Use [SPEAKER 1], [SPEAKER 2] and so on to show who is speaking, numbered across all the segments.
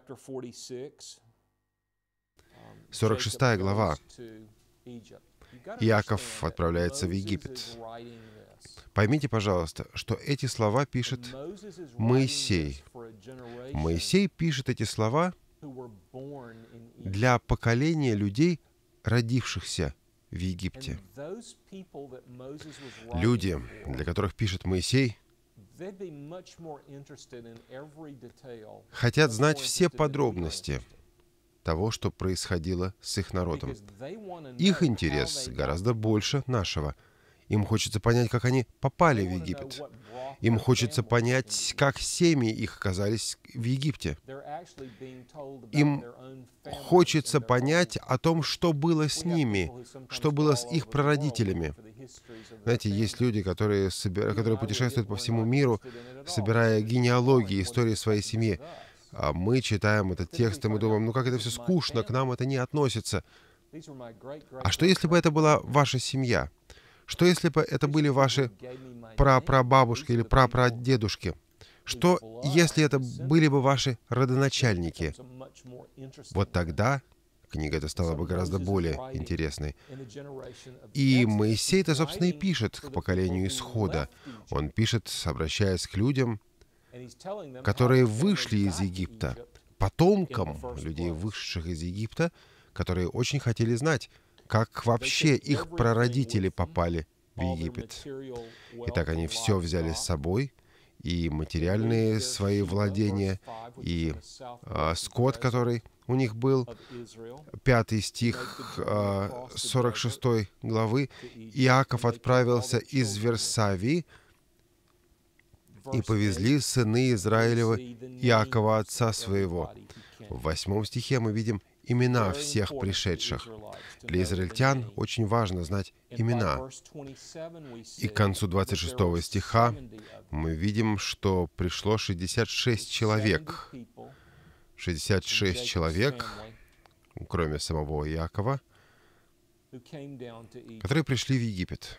[SPEAKER 1] 46
[SPEAKER 2] um, глава.
[SPEAKER 1] Иаков
[SPEAKER 2] отправляется в Египет. Поймите, пожалуйста, что эти слова пишет Моисей. Моисей пишет эти слова для поколения людей, родившихся в Египте.
[SPEAKER 1] Люди, для
[SPEAKER 2] которых пишет Моисей, Хотят знать все подробности того, что происходило с их народом. Их интерес гораздо больше нашего – им хочется понять, как они попали в Египет. Им хочется понять, как семьи их оказались в Египте. Им хочется понять о том, что было с ними, что было с их прародителями. Знаете, есть люди, которые, собира... которые путешествуют по всему миру, собирая генеалогии, истории своей семьи. А мы читаем этот текст, и мы думаем, ну как это все скучно, к нам это не относится. А что если бы это была ваша семья? Что если бы это были ваши прапрабабушки или прапрадедушки? Что если это были бы ваши родоначальники? Вот тогда книга эта стала бы гораздо более интересной. И Моисей это, собственно, и пишет к поколению исхода. Он пишет, обращаясь к людям, которые вышли из Египта, потомкам людей, вышедших из Египта, которые очень хотели знать, как вообще их прародители попали в Египет. Итак, они все взяли с собой, и материальные свои владения, и э, скот, который у них был. Пятый стих э, 46 а, главы. «Иаков отправился из Версавии, и повезли сыны Израилева Иакова, отца своего». В восьмом стихе мы видим имена всех пришедших. Для израильтян очень важно знать имена. И к концу 26 стиха мы видим, что пришло 66 человек. 66 человек, кроме самого Иакова, которые пришли в Египет.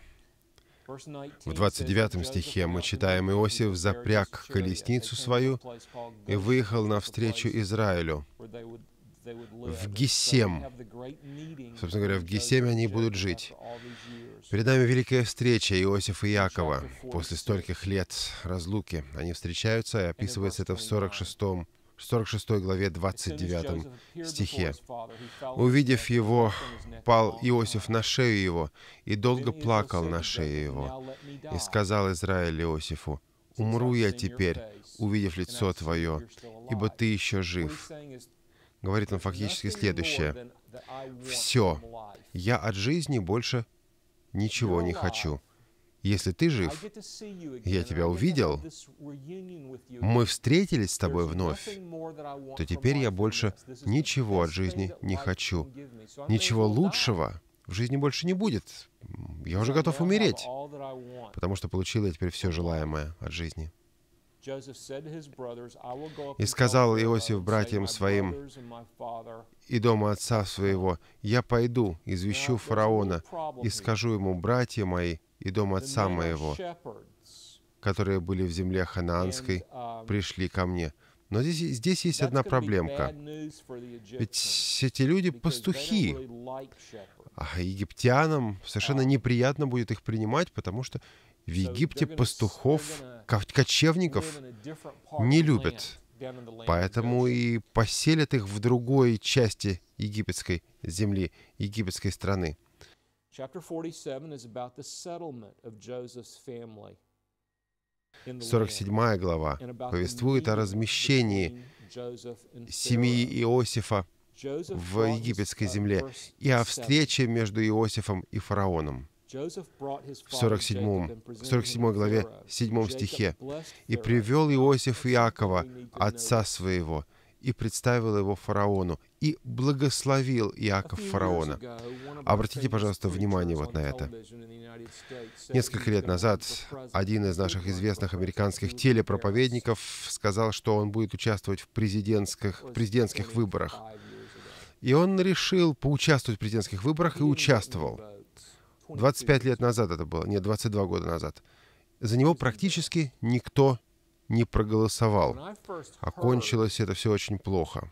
[SPEAKER 1] В 29 стихе мы читаем, «Иосиф запряг колесницу свою
[SPEAKER 2] и выехал навстречу Израилю,
[SPEAKER 1] в Гесем.
[SPEAKER 2] Собственно говоря, в Гесеме они будут жить. Перед нами великая встреча Иосифа и Якова. После стольких лет разлуки они встречаются, и описывается это в 46-м 46 главе 29 стихе. «Увидев его, пал Иосиф на шею его, и долго плакал на шее его. И сказал Израиль Иосифу, «Умру я теперь, увидев лицо твое, ибо ты еще жив» говорит он фактически следующее. «Все, я от жизни больше ничего не хочу. Если ты жив, я тебя увидел, мы встретились с тобой вновь, то теперь я больше ничего от жизни не хочу. Ничего лучшего в жизни больше не будет. Я уже готов умереть, потому что получил я теперь все желаемое от жизни».
[SPEAKER 1] И сказал Иосиф братьям своим
[SPEAKER 2] и дому отца своего, «Я пойду, извещу фараона и скажу ему, братья мои и дом отца моего, которые были в земле ханаанской, um, пришли ко мне». Но здесь, здесь есть одна проблемка.
[SPEAKER 1] Ведь эти люди — пастухи.
[SPEAKER 2] А египтянам совершенно um, неприятно будет их принимать, потому что в Египте пастухов, кочевников не любят.
[SPEAKER 1] Поэтому
[SPEAKER 2] и поселят их в другой части египетской земли, египетской страны.
[SPEAKER 1] Сорок седьмая глава повествует
[SPEAKER 2] о размещении семьи Иосифа в египетской земле и о встрече между Иосифом и фараоном в 47, 47 главе 7 стихе. «И привел Иосиф Иакова, отца своего, и представил его фараону, и благословил Иаков фараона. Обратите, пожалуйста, внимание вот на это. Несколько лет назад один из наших известных американских телепроповедников сказал, что он будет участвовать в президентских, в президентских выборах. И он решил поучаствовать в президентских выборах и участвовал. 25 лет назад это было, нет, 22 года назад. За него практически никто не проголосовал. Окончилось это все очень плохо.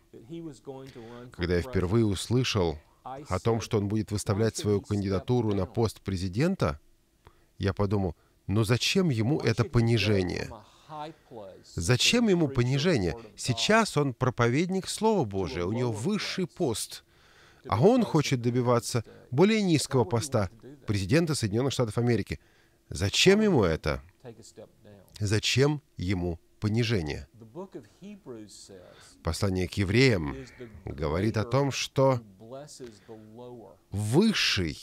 [SPEAKER 1] Когда я впервые
[SPEAKER 2] услышал
[SPEAKER 1] о том, что он
[SPEAKER 2] будет выставлять свою кандидатуру на пост президента, я подумал, но зачем ему это понижение? Зачем ему понижение? Сейчас он проповедник Слова Божия, у него высший пост. А он хочет добиваться более низкого поста президента Соединенных Штатов Америки. Зачем ему это? Зачем ему понижение?
[SPEAKER 1] Послание к евреям говорит о том, что
[SPEAKER 2] высший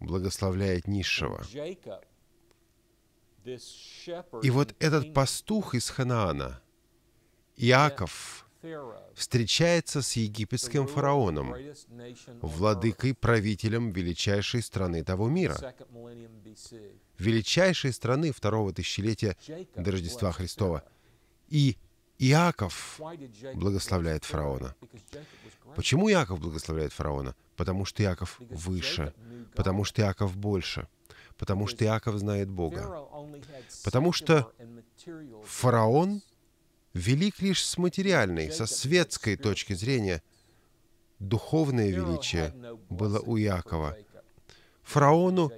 [SPEAKER 2] благословляет низшего.
[SPEAKER 1] И вот этот пастух
[SPEAKER 2] из Ханаана, Иаков, встречается с египетским фараоном, владыкой-правителем величайшей страны того мира, величайшей страны второго тысячелетия до Рождества Христова. И Иаков
[SPEAKER 1] благословляет фараона.
[SPEAKER 2] Почему Иаков благословляет фараона? Потому что Иаков выше, потому что Иаков больше, потому что Иаков знает
[SPEAKER 1] Бога, потому что
[SPEAKER 2] фараон велик лишь с материальной, со светской точки зрения. Духовное величие было у Иакова. Фараону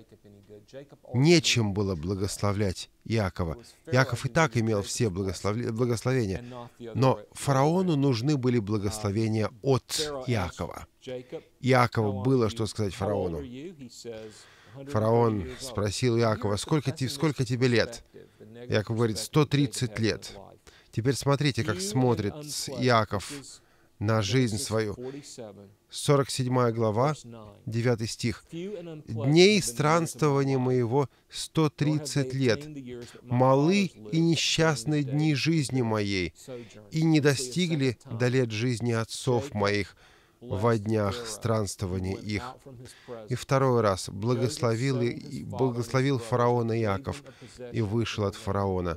[SPEAKER 2] нечем было благословлять Иакова. Иаков и так имел все благословения, но фараону нужны были благословения um, от Иакова. Иакову было что сказать фараону.
[SPEAKER 1] Фараон спросил Иакова, сколько, ти, сколько тебе лет? Иаков говорит, 130 лет. Теперь смотрите, как смотрит Иаков на жизнь свою.
[SPEAKER 2] 47 глава, 9 стих. «Дней странствования моего 130 лет, малы и несчастны дни жизни моей, и не достигли до лет жизни отцов моих во днях странствования их». И второй раз благословил, и, благословил фараона Иаков и вышел от фараона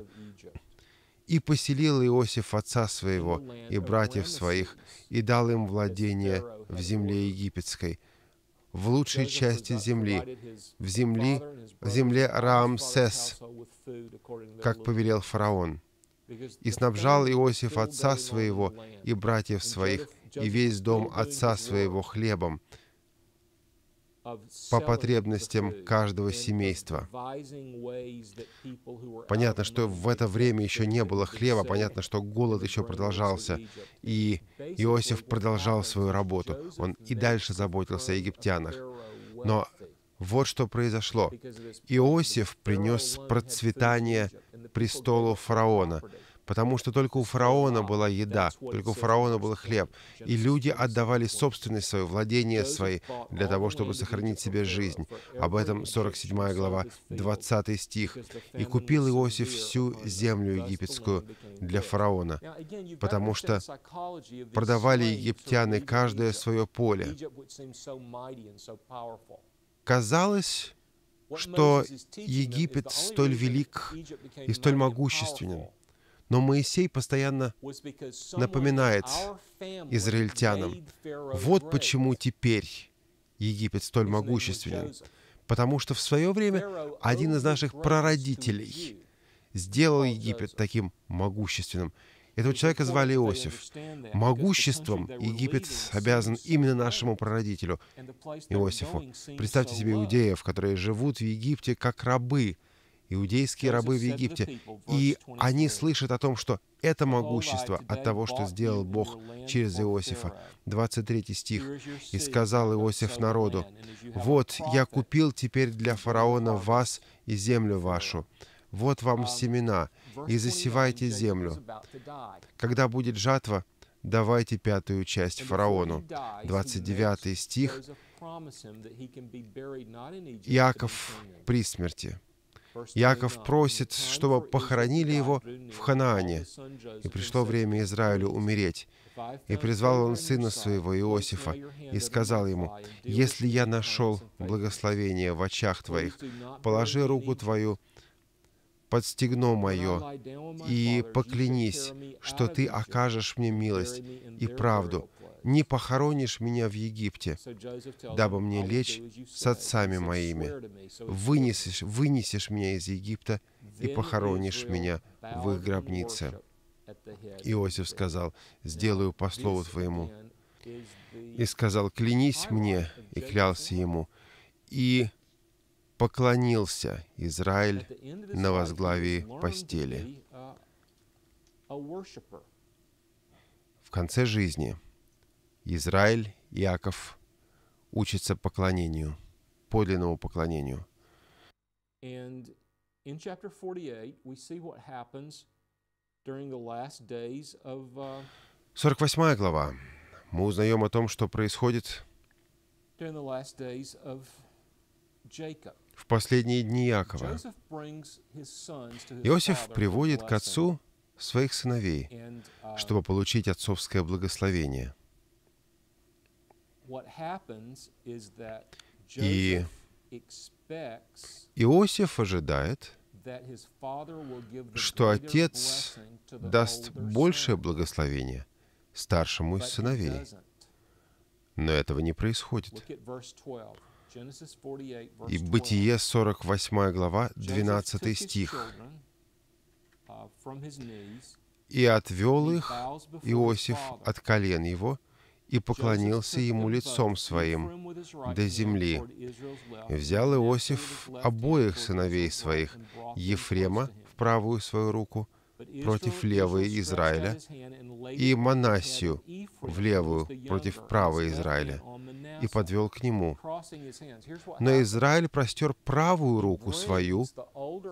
[SPEAKER 2] и поселил Иосиф отца своего и братьев своих, и дал им владение в земле египетской, в лучшей части земли, в земли, в земле Раамсес, как повелел фараон. И снабжал Иосиф отца своего и братьев своих, и весь дом отца своего хлебом,
[SPEAKER 1] по потребностям каждого
[SPEAKER 2] семейства. Понятно, что в это время еще не было хлеба, понятно, что голод еще продолжался, и Иосиф продолжал свою работу. Он и дальше заботился о египтянах. Но вот что произошло. Иосиф принес процветание престолу фараона, потому что только у фараона была еда, только у фараона был хлеб, и люди отдавали собственность свою, владение свои, для того, чтобы сохранить себе жизнь. Об этом 47 глава, 20 стих. «И купил Иосиф всю землю египетскую для фараона, потому что продавали египтяны каждое свое поле». Казалось, что Египет столь велик и столь могущественен. Но Моисей постоянно напоминает израильтянам, вот почему теперь Египет столь могущественен, потому что в свое время один из наших прародителей сделал Египет таким могущественным. Этого человека звали Иосиф. Могуществом Египет обязан именно нашему прародителю Иосифу. Представьте себе иудеев, которые живут в Египте как рабы, иудейские рабы в Египте, и они слышат о том, что это могущество от того, что сделал Бог через Иосифа. 23 стих. «И сказал Иосиф народу, «Вот, я купил теперь для фараона вас и землю вашу. Вот вам семена, и засевайте землю. Когда будет жатва, давайте пятую часть фараону». 29 стих.
[SPEAKER 1] Иаков
[SPEAKER 2] при смерти. Яков просит, чтобы похоронили его в Ханаане. И пришло время Израилю умереть. И призвал он сына своего Иосифа и сказал ему, «Если я нашел благословение в очах твоих, положи руку твою под стегно мое и поклянись, что ты окажешь мне милость и правду, не похоронишь меня в Египте, дабы мне лечь с отцами моими. Вынесешь, вынесешь меня из Египта и похоронишь меня в их гробнице». Иосиф сказал, «Сделаю по слову твоему». И сказал, «Клянись мне», и клялся ему. И поклонился Израиль на возглавии постели. В конце жизни – Израиль, Иаков учится поклонению, подлинному поклонению.
[SPEAKER 1] And in chapter 48 we see what happens during the last days of uh,
[SPEAKER 2] 48 глава. Мы узнаем о том, что происходит в последние дни Якова.
[SPEAKER 1] Иосиф приводит к отцу
[SPEAKER 2] своих сыновей, uh, чтобы получить отцовское благословение. И Иосиф ожидает,
[SPEAKER 1] что отец даст
[SPEAKER 2] большее благословение старшему из сыновей. Но этого не происходит.
[SPEAKER 1] И Бытие
[SPEAKER 2] 48 глава, 12 стих.
[SPEAKER 1] Uh, «И отвел их Иосиф
[SPEAKER 2] от колен его, и поклонился ему лицом своим до земли. Взял Иосиф обоих сыновей своих, Ефрема в правую свою руку против левой Израиля и Манасию в левую против правой Израиля и подвел к нему. Но Израиль простер правую руку свою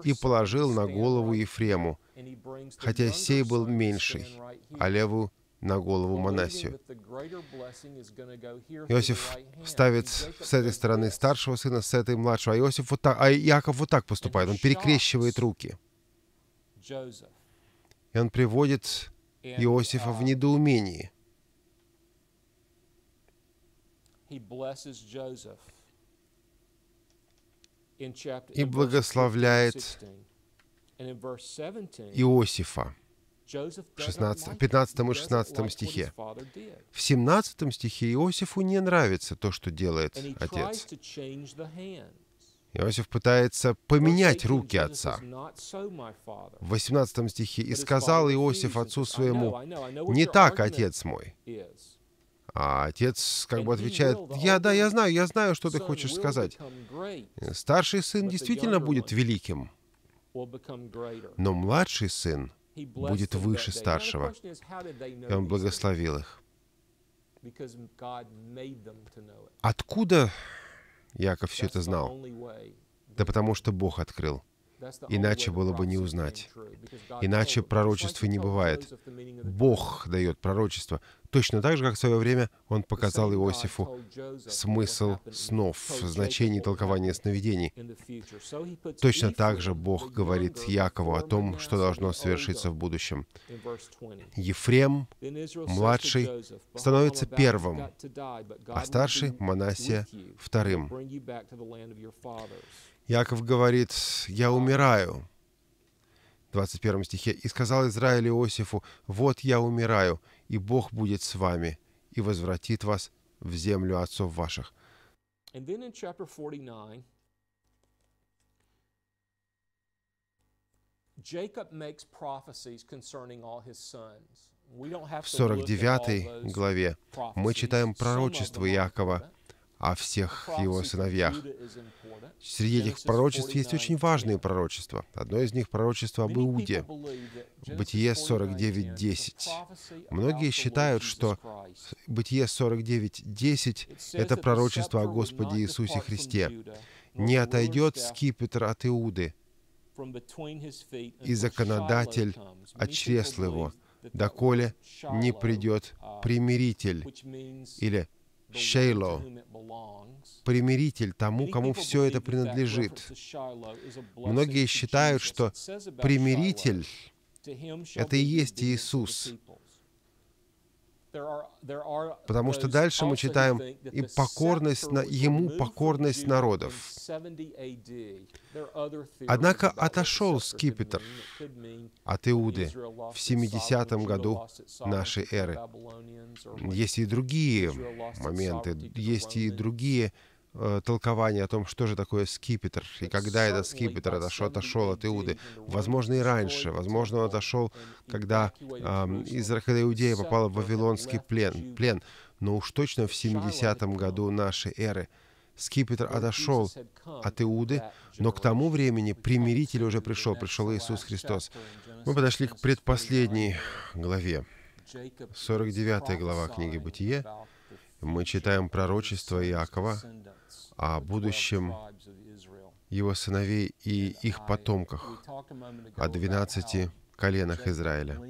[SPEAKER 2] и положил на голову Ефрему, хотя сей был меньший, а левую на голову Манасию. Иосиф ставит с этой стороны старшего сына, с этой младшего, а, Иосиф вот так, а Иаков вот так поступает, он перекрещивает руки. И он приводит Иосифа в uh, недоумении.
[SPEAKER 1] И благословляет Иосифа 16,
[SPEAKER 2] 15 и 16 стихе. В 17 стихе Иосифу не нравится то, что делает отец. Иосиф пытается поменять руки отца. В 18 стихе «И сказал Иосиф отцу своему, «Не так, отец мой». А отец как бы отвечает, «Я, да, я знаю, я знаю, что ты хочешь сказать. Старший сын действительно будет великим,
[SPEAKER 1] но младший
[SPEAKER 2] сын будет выше старшего. И он благословил их. Откуда Яков все это знал? Да потому что Бог открыл. Иначе было бы не узнать. Иначе пророчества не бывает. Бог дает пророчество. Точно так же, как в свое время он показал Иосифу смысл снов, значение толкования сновидений. Точно так же Бог говорит Якову о том, что должно совершиться в будущем. Ефрем, младший, становится первым, а старший, Манасия, вторым. Яков говорит, «Я умираю». В 21 стихе. «И сказал Израиль Иосифу, «Вот я умираю, и Бог будет с вами, и возвратит вас в землю отцов ваших».
[SPEAKER 1] And then in В 49 главе мы читаем пророчество
[SPEAKER 2] Якова о всех его сыновьях. Среди этих пророчеств есть очень важные пророчества. Одно из них — пророчество об Иуде, Бытие 49.10. Многие считают, что Бытие 49.10 — это пророчество о Господе Иисусе Христе. «Не отойдет скипетр от Иуды,
[SPEAKER 1] и законодатель от чресл его, доколе
[SPEAKER 2] не придет uh, примиритель, или Шейло, примиритель тому, кому все это принадлежит. Многие считают, что примиритель — это и есть Иисус.
[SPEAKER 1] Потому что дальше мы читаем и покорность на, ему покорность народов. Однако отошел Скипетр от Иуды в 70-м году нашей эры.
[SPEAKER 2] Есть и другие моменты, есть и другие Э, толкование о том, что же такое скипетр, и когда этот скипетр отошел, от Иуды. Возможно, и раньше. Возможно, он отошел, когда, э, из, когда Иудея попала в вавилонский плен, плен. Но уж точно в 70-м году нашей эры скипетр отошел от Иуды, но к тому времени примиритель уже пришел, пришел Иисус Христос. Мы подошли к предпоследней главе, 49 глава книги Бытие. Мы читаем пророчество Иакова о будущем его сыновей и их потомках, о 12 коленах Израиля.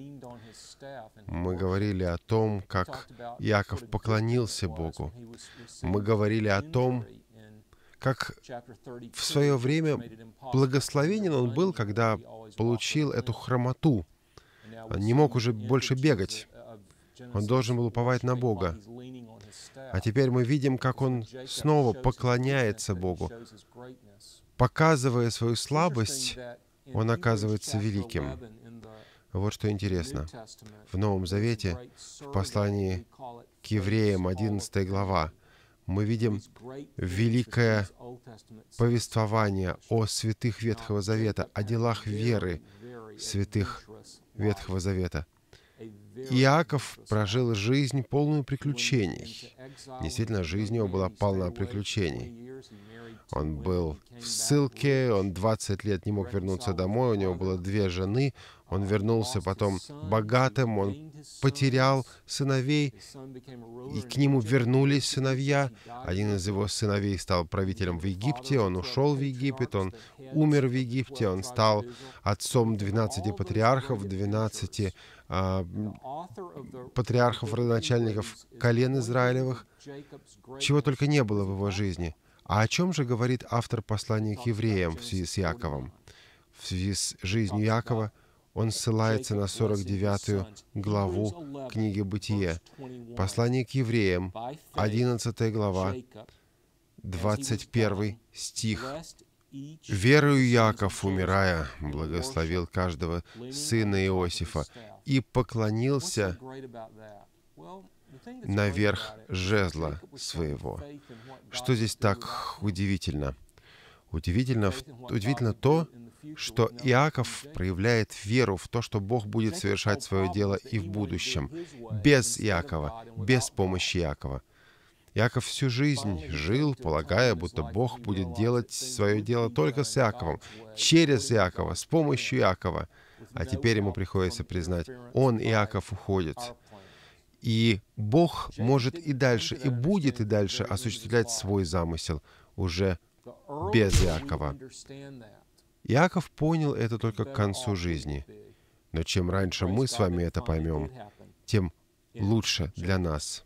[SPEAKER 2] Мы говорили о том, как Иаков поклонился Богу. Мы говорили о том, как в свое время благословенен он был, когда получил эту хромоту. Он не мог уже больше бегать. Он должен был уповать на Бога.
[SPEAKER 1] А теперь мы видим, как он снова поклоняется Богу.
[SPEAKER 2] Показывая свою слабость, он оказывается великим. Вот что интересно. В Новом Завете, в послании к евреям, 11 глава, мы видим великое повествование о святых Ветхого Завета, о делах веры святых Ветхого Завета. Иаков прожил жизнь полную приключений. Действительно, жизнь его была полна приключений. Он был в ссылке, он 20 лет не мог вернуться домой, у него было две жены, он вернулся потом богатым, он потерял сыновей, и к нему вернулись сыновья. Один из его сыновей стал правителем в Египте, он ушел в Египет, он умер в Египте, он стал отцом 12 патриархов, 12 а, патриархов, родоначальников колен Израилевых, чего только не было в его жизни. А о чем же говорит автор послания к евреям в связи с Яковом? В связи с жизнью Якова – он ссылается на 49 главу книги Бытия. Послание к евреям, 11 глава, 21 стих. Верую Яков, умирая, благословил каждого сына Иосифа и поклонился
[SPEAKER 1] наверх
[SPEAKER 2] жезла своего». Что здесь так удивительно? Удивительно, удивительно то, что Иаков проявляет веру в то, что Бог будет совершать свое дело и в будущем, без Иакова, без помощи Иакова. Иаков всю жизнь жил, полагая, будто Бог будет делать свое дело только с Иаковом, через Иакова, с помощью Иакова. А теперь ему приходится признать, он, Иаков, уходит. И Бог может и дальше, и будет и дальше осуществлять свой замысел уже без Иакова. Иаков понял это только к концу жизни. Но чем раньше мы с вами это поймем, тем лучше для нас.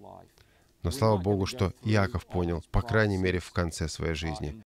[SPEAKER 2] Но слава Богу, что Иаков понял, по крайней мере, в
[SPEAKER 1] конце своей жизни.